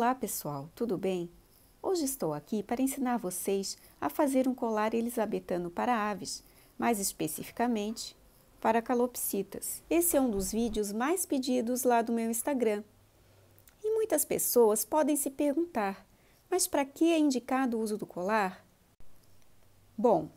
Olá pessoal, tudo bem? Hoje estou aqui para ensinar vocês a fazer um colar elisabetano para aves, mais especificamente para calopsitas. Esse é um dos vídeos mais pedidos lá do meu Instagram. E muitas pessoas podem se perguntar, mas para que é indicado o uso do colar? Bom,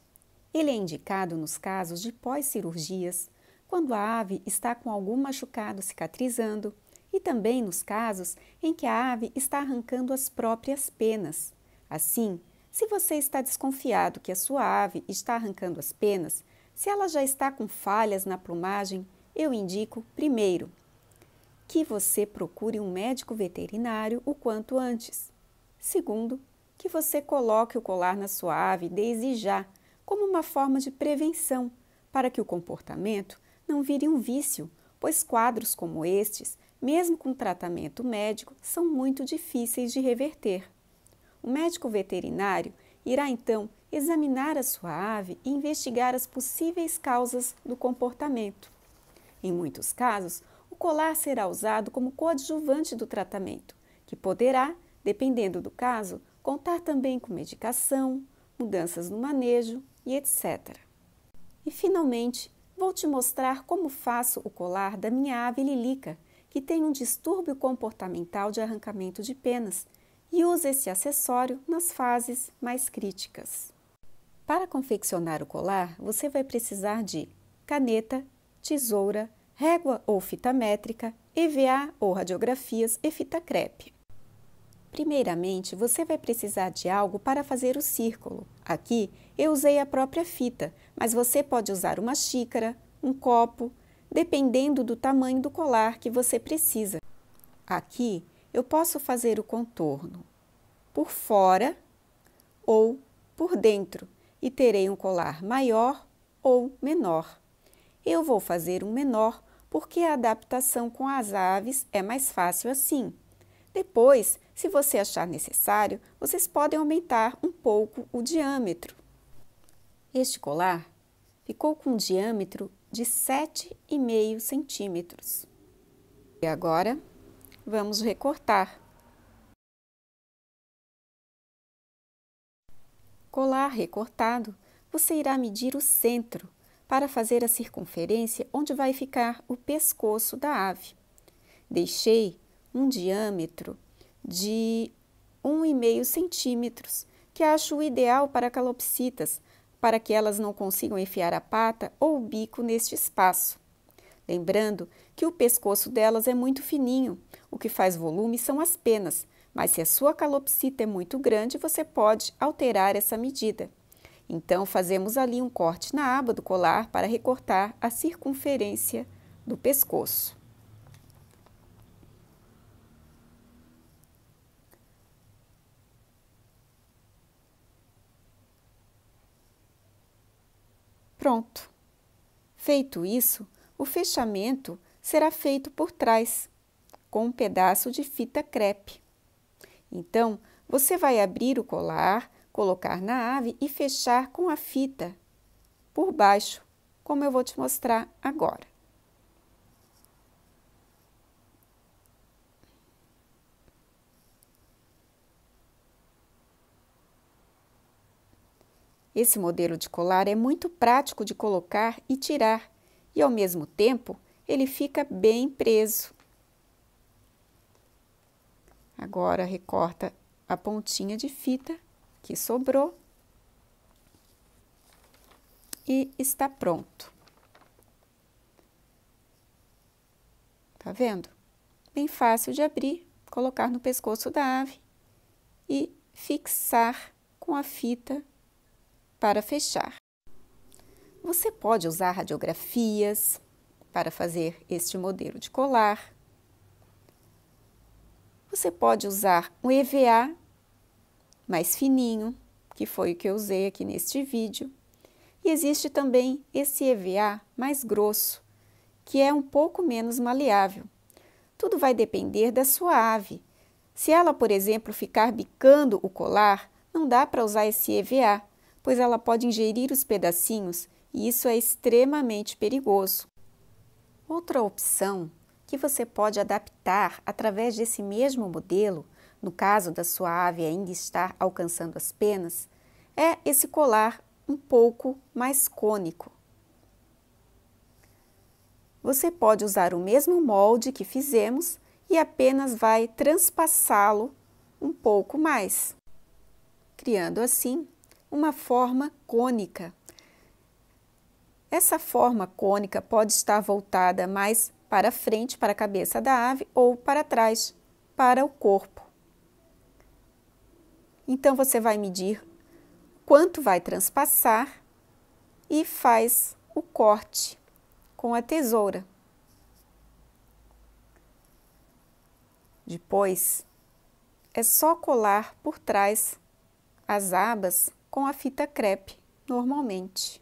ele é indicado nos casos de pós-cirurgias, quando a ave está com algum machucado cicatrizando, e também nos casos em que a ave está arrancando as próprias penas. Assim, se você está desconfiado que a sua ave está arrancando as penas, se ela já está com falhas na plumagem, eu indico, primeiro, que você procure um médico veterinário o quanto antes. Segundo, que você coloque o colar na sua ave desde já, como uma forma de prevenção, para que o comportamento não vire um vício, pois quadros como estes mesmo com tratamento médico, são muito difíceis de reverter. O médico veterinário irá então examinar a sua ave e investigar as possíveis causas do comportamento. Em muitos casos, o colar será usado como coadjuvante do tratamento, que poderá, dependendo do caso, contar também com medicação, mudanças no manejo e etc. E finalmente, vou te mostrar como faço o colar da minha ave lilica, que tem um distúrbio comportamental de arrancamento de penas e usa esse acessório nas fases mais críticas. Para confeccionar o colar, você vai precisar de caneta, tesoura, régua ou fita métrica, EVA ou radiografias e fita crepe. Primeiramente, você vai precisar de algo para fazer o círculo. Aqui eu usei a própria fita, mas você pode usar uma xícara, um copo, dependendo do tamanho do colar que você precisa. Aqui eu posso fazer o contorno por fora ou por dentro e terei um colar maior ou menor. Eu vou fazer um menor porque a adaptação com as aves é mais fácil assim. Depois, se você achar necessário, vocês podem aumentar um pouco o diâmetro. Este colar ficou com um diâmetro de 7,5 centímetros. E agora, vamos recortar. Colar recortado, você irá medir o centro para fazer a circunferência onde vai ficar o pescoço da ave. Deixei um diâmetro de 1,5 centímetros, que acho ideal para calopsitas, para que elas não consigam enfiar a pata ou o bico neste espaço. Lembrando que o pescoço delas é muito fininho, o que faz volume são as penas, mas se a sua calopsita é muito grande, você pode alterar essa medida. Então, fazemos ali um corte na aba do colar para recortar a circunferência do pescoço. Pronto. Feito isso, o fechamento será feito por trás, com um pedaço de fita crepe. Então, você vai abrir o colar, colocar na ave e fechar com a fita por baixo, como eu vou te mostrar agora. Esse modelo de colar é muito prático de colocar e tirar, e ao mesmo tempo ele fica bem preso. Agora recorta a pontinha de fita que sobrou e está pronto. Tá vendo? Bem fácil de abrir, colocar no pescoço da ave e fixar com a fita para fechar. Você pode usar radiografias para fazer este modelo de colar. Você pode usar um EVA mais fininho, que foi o que eu usei aqui neste vídeo. E existe também esse EVA mais grosso, que é um pouco menos maleável. Tudo vai depender da sua ave. Se ela, por exemplo, ficar bicando o colar, não dá para usar esse EVA, pois ela pode ingerir os pedacinhos e isso é extremamente perigoso. Outra opção que você pode adaptar através desse mesmo modelo, no caso da sua ave ainda estar alcançando as penas, é esse colar um pouco mais cônico. Você pode usar o mesmo molde que fizemos e apenas vai transpassá-lo um pouco mais, criando assim uma forma cônica. Essa forma cônica pode estar voltada mais para frente, para a cabeça da ave, ou para trás, para o corpo. Então você vai medir quanto vai transpassar e faz o corte com a tesoura. Depois é só colar por trás as abas com a fita crepe normalmente.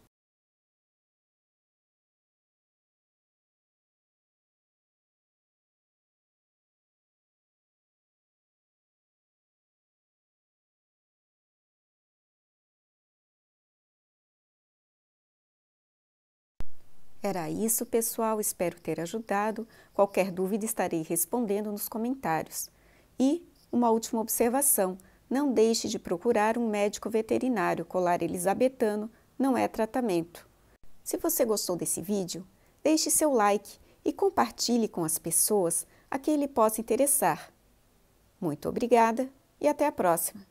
Era isso, pessoal. Espero ter ajudado. Qualquer dúvida estarei respondendo nos comentários. E uma última observação: não deixe de procurar um médico veterinário colar elisabetano, não é tratamento. Se você gostou desse vídeo, deixe seu like e compartilhe com as pessoas a que ele possa interessar. Muito obrigada e até a próxima!